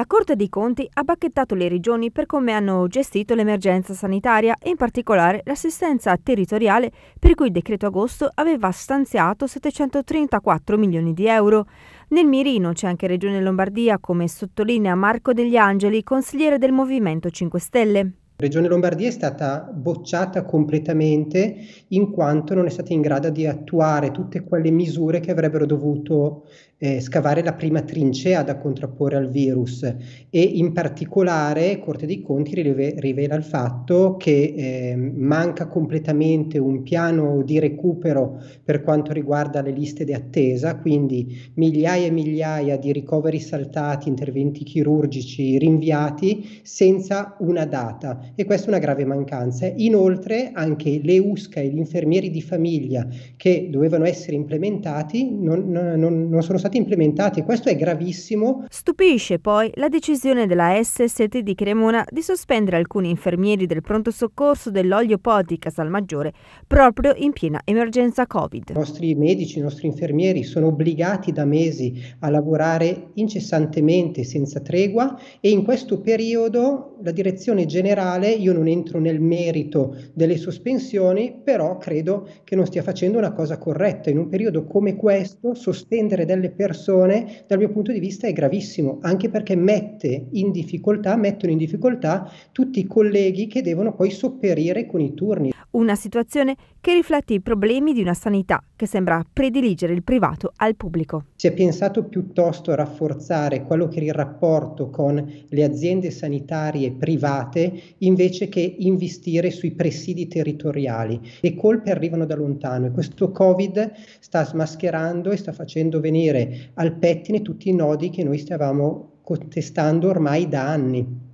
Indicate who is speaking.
Speaker 1: La Corte dei Conti ha bacchettato le regioni per come hanno gestito l'emergenza sanitaria e in particolare l'assistenza territoriale per cui il decreto agosto aveva stanziato 734 milioni di euro. Nel mirino c'è anche Regione Lombardia, come sottolinea
Speaker 2: Marco degli Angeli, consigliere del Movimento 5 Stelle. Regione Lombardia è stata bocciata completamente in quanto non è stata in grado di attuare tutte quelle misure che avrebbero dovuto eh, scavare la prima trincea da contrapporre al virus e in particolare Corte dei Conti rileve, rivela il fatto che eh, manca completamente un piano di recupero per quanto riguarda le liste di attesa, quindi migliaia e migliaia di ricoveri saltati, interventi chirurgici rinviati senza una data e questa è una grave mancanza. Inoltre anche le USCA e gli infermieri di famiglia che dovevano essere implementati non, non, non sono stati implementati, e questo è gravissimo. Stupisce poi
Speaker 1: la decisione della SST di Cremona di sospendere alcuni infermieri del pronto soccorso
Speaker 2: dell'olio poti Casalmaggiore proprio in piena emergenza Covid. I nostri medici, i nostri infermieri sono obbligati da mesi a lavorare incessantemente senza tregua e in questo periodo la direzione generale generale, io non entro nel merito delle sospensioni, però credo che non stia facendo una cosa corretta. In un periodo come questo sospendere delle persone dal mio punto di vista è gravissimo, anche perché mette in difficoltà, mettono in difficoltà tutti i colleghi che devono poi sopperire con i turni.
Speaker 1: Una situazione che riflette i problemi di una sanità che sembra prediligere
Speaker 2: il privato al pubblico. Si è pensato piuttosto a rafforzare quello che era il rapporto con le aziende sanitarie private invece che investire sui presidi territoriali. Le colpe arrivano da lontano e questo Covid sta smascherando e sta facendo venire al pettine tutti i nodi che noi stavamo contestando ormai da anni.